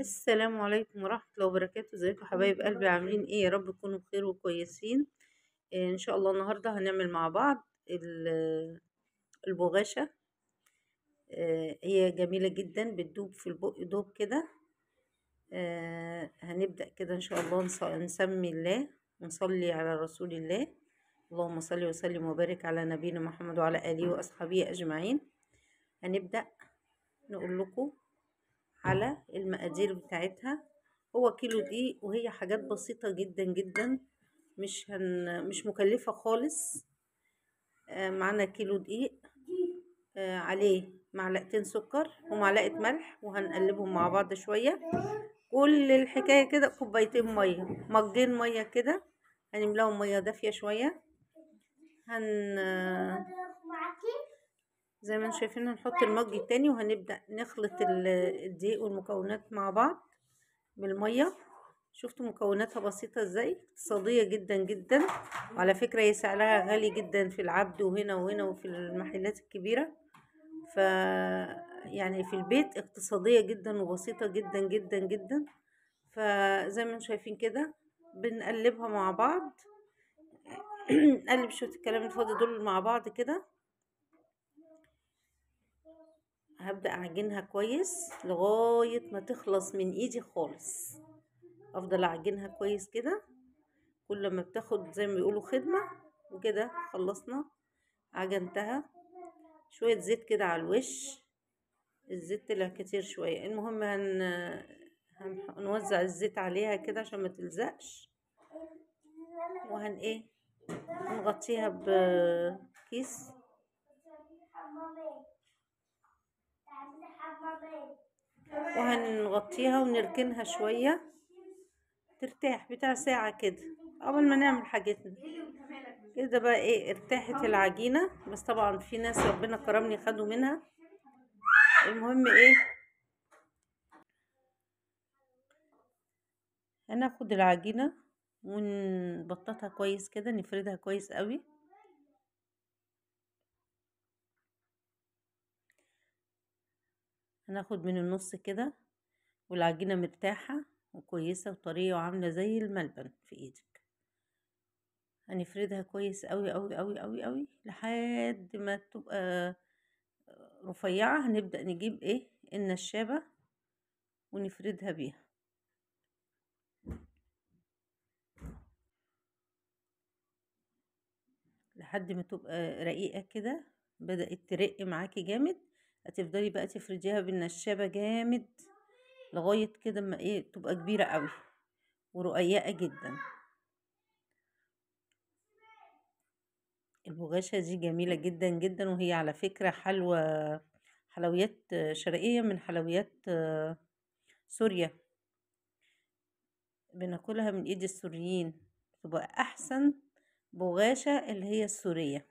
السلام عليكم ورحمة الله وبركاته ازيكم حبايب قلبي عاملين ايه يا رب تكونوا بخير وكويسين آه، ان شاء الله النهاردة هنعمل مع بعض البغاشة آه، هي جميلة جدا بتدوب في البق دوب كده آه، هنبدأ كده ان شاء الله نسمي الله ونصلي على رسول الله اللهم صل وسلم وبارك على نبينا محمد وعلى آله وأصحابه أجمعين هنبدأ نقول لكم على آه. المقادير بتاعتها هو كيلو دقيق وهي حاجات بسيطة جدا جدا مش هن مش مكلفة خالص آه، معانا كيلو دقيق آه، عليه معلقتين سكر ومعلقة ملح وهنقلبهم مع بعض شوية كل الحكاية كده كوبايتين مية مجين مية كده هنملاهم مية دافية شوية هن زي ما شايفين هنحط المج التاني وهنبدأ نخلط الدقيق والمكونات مع بعض بالمية شفتوا مكوناتها بسيطة ازاي اقتصادية جدا جدا وعلى فكرة هي سعرها غالي جدا في العبد وهنا وهنا وفي المحلات الكبيرة ف يعني في البيت اقتصادية جدا وبسيطة جدا جدا جدا فزي ما شايفين كده بنقلبها مع بعض نقلب شوية الكلام الفاضي دول مع بعض كده هبدأ أعجنها كويس لغاية ما تخلص من إيدي خالص أفضل أعجنها كويس كده كل ما بتاخد زي ما بيقولوا خدمة وكده خلصنا عجنتها شوية زيت كده على الوش الزيت طلع كتير شوية المهم هن... هنوزع الزيت عليها كده عشان ما تلزقش وهن ايه نغطيها بكيس وهنغطيها ونركنها شوية ترتاح بتاع ساعة كده أول ما نعمل حاجتنا كده بقى إيه ارتاحت العجينة بس طبعا في ناس ربنا كرمني خدوا منها المهم إيه هناخد العجينة ونبططها كويس كده نفردها كويس قوي هناخد من النص كده والعجينة مرتاحة وكويسة وطرية وعاملة زي الملبن في ايدك هنفردها كويس قوي قوي قوي قوي قوي لحد ما تبقى رفيعة هنبدأ نجيب ايه النشابة ونفردها بيها لحد ما تبقى رقيقة كده بدأت ترق معاكي جامد هتفضلي بقى تفرديها بالنشابه جامد لغايه كده ما ايه تبقى كبيره قوي ورقيقه جدا البغاشة دي جميلة جدا جدا وهي على فكرة حلوة حلويات شرقية من حلويات سوريا بناكلها من ايد السوريين تبقى احسن بغاشة اللي هي السورية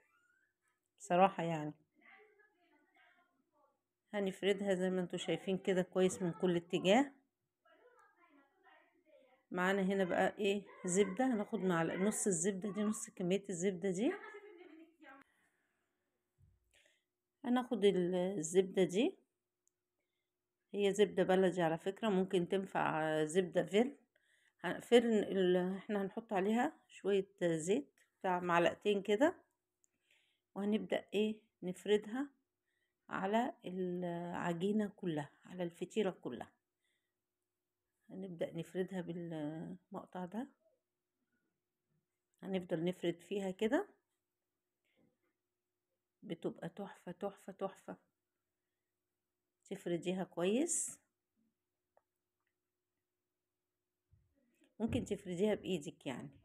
بصراحة يعني هنفردها زي ما انتوا شايفين كده كويس من كل اتجاه معانا هنا بقى ايه زبدة هناخد معلقة نص الزبدة دي نص كمية الزبدة دي هناخد الزبدة دي هي زبدة بلدي على فكرة ممكن تنفع زبدة فيل فرن احنا هنحط عليها شوية زيت بتاع معلقتين كده وهنبدأ ايه نفردها على العجينة كلها على الفطيرة كلها هنبدأ نفردها بالمقطع ده هنفضل نفرد فيها كده بتبقى تحفة تحفة تحفة تفرديها كويس ممكن تفرديها بإيدك يعني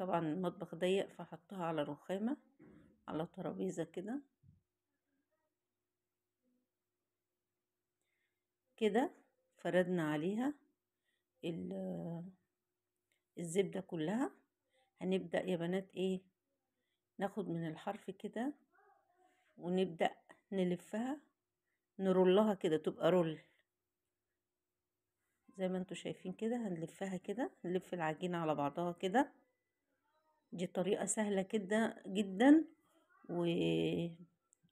طبعا المطبخ ضيق فحطها على رخامة على ترابيزة كده كده فردنا عليها الزبدة كلها هنبدأ يا بنات ايه ناخد من الحرف كده ونبدأ نلفها نرولها كده تبقى رول زي ما انتوا شايفين كده هنلفها كده نلف العجينة على بعضها كده دي طريقة سهلة كده جدا و...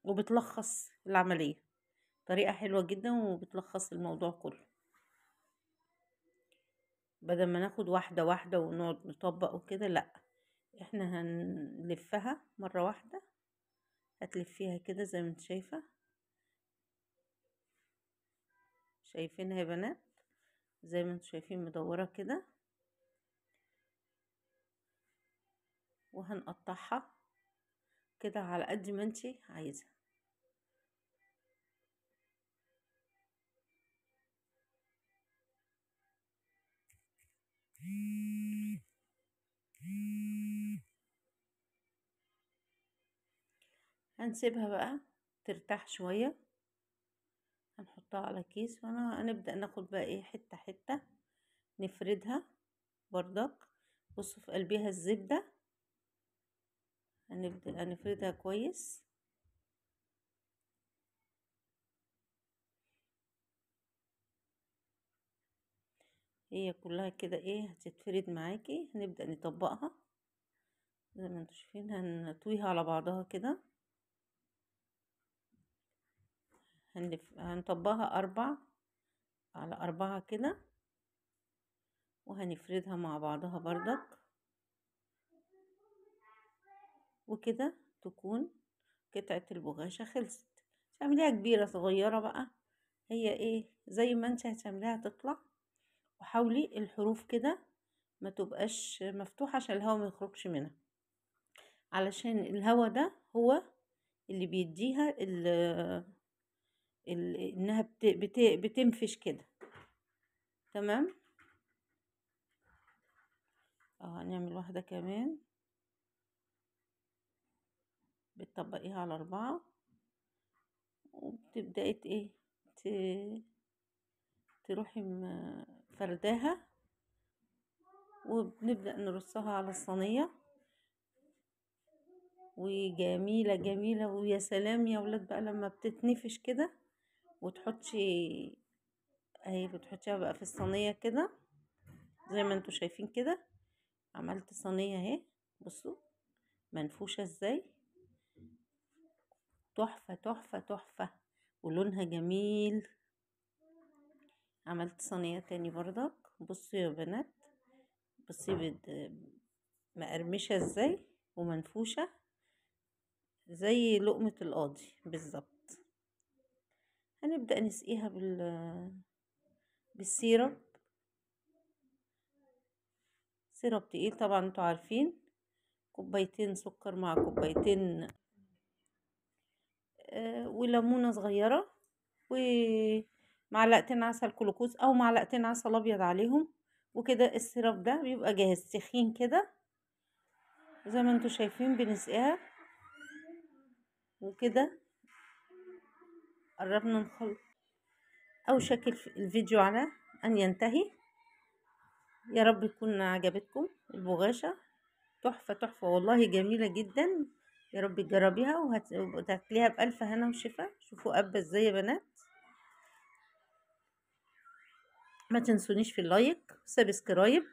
وبتلخص العملية طريقة حلوة جدا وبتلخص الموضوع كله بدل ما ناخد واحدة واحدة ونقعد نطبق وكده لأ احنا هنلفها مرة واحدة هتلفيها كده زي ما انت شايفة شايفينها يا بنات زي ما انتوا شايفين مدورة كده وهنقطعها كده على قد ما انتي عايزة هنسيبها بقى ترتاح شوية هنحطها على كيس هنبدأ ناخد بقى ايه حتة حتة نفردها بردك بصوا في قلبها الزبدة هنفردها كويس هي كلها كده ايه هتتفرد معاكي هنبدأ نطبقها زي ما انتوا شايفين هنطويها على بعضها كده هنلف هنطبقها اربع على اربعة كده وهنفردها مع بعضها بردك وكده تكون قطعة البغاشة خلصت تعمليها كبيرة صغيرة بقى هي ايه زي ما انت هتعمليها تطلع وحاولي الحروف كده ما تبقاش مفتوحة عشان الهواء ما يخرجش منها علشان الهواء ده هو اللي بيديها ال انها بت بت بتنفش كده تمام اه هنعمل واحدة كمان بتطبقيها على أربعة وبتبدأي ايه تروحي فرداها وبنبدأ نرصها على الصينية وجميلة جميلة ويا سلام يا ولاد بقى لما بتتنفش كده وتحطي اهي بتحطيها بقى في الصينية كده زي ما انتوا شايفين كده عملت صينية اهي بصوا منفوشة ازاي تحفة تحفة تحفة ولونها جميل عملت صينية تاني برضك بصوا يا بنات بصي مقرمشة ازاي ومنفوشة زي لقمة القاضي بالظبط هنبدأ نسقيها بال بالسيرب سيرب تقيل طبعا انتوا عارفين كوبايتين سكر مع كوبايتين وليمونة صغيرة ومعلقتين عسل كلوكوز او معلقتين عسل ابيض عليهم وكده السيراب ده بيبقى جاهز سخين كده زي ما انتوا شايفين بنسقيها وكده قربنا نخلص او شكل الفيديو على ان ينتهي يا رب تكون عجبتكم البغاشة تحفة تحفة والله جميلة جدا يا رب تجربيها وتاكليها بألف هنا وشفا شوفوا اب ازاي يا بنات ما تنسونيش في اللايك سبسكرايب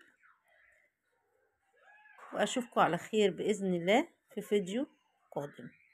وأشوفكم على خير بإذن الله في فيديو قادم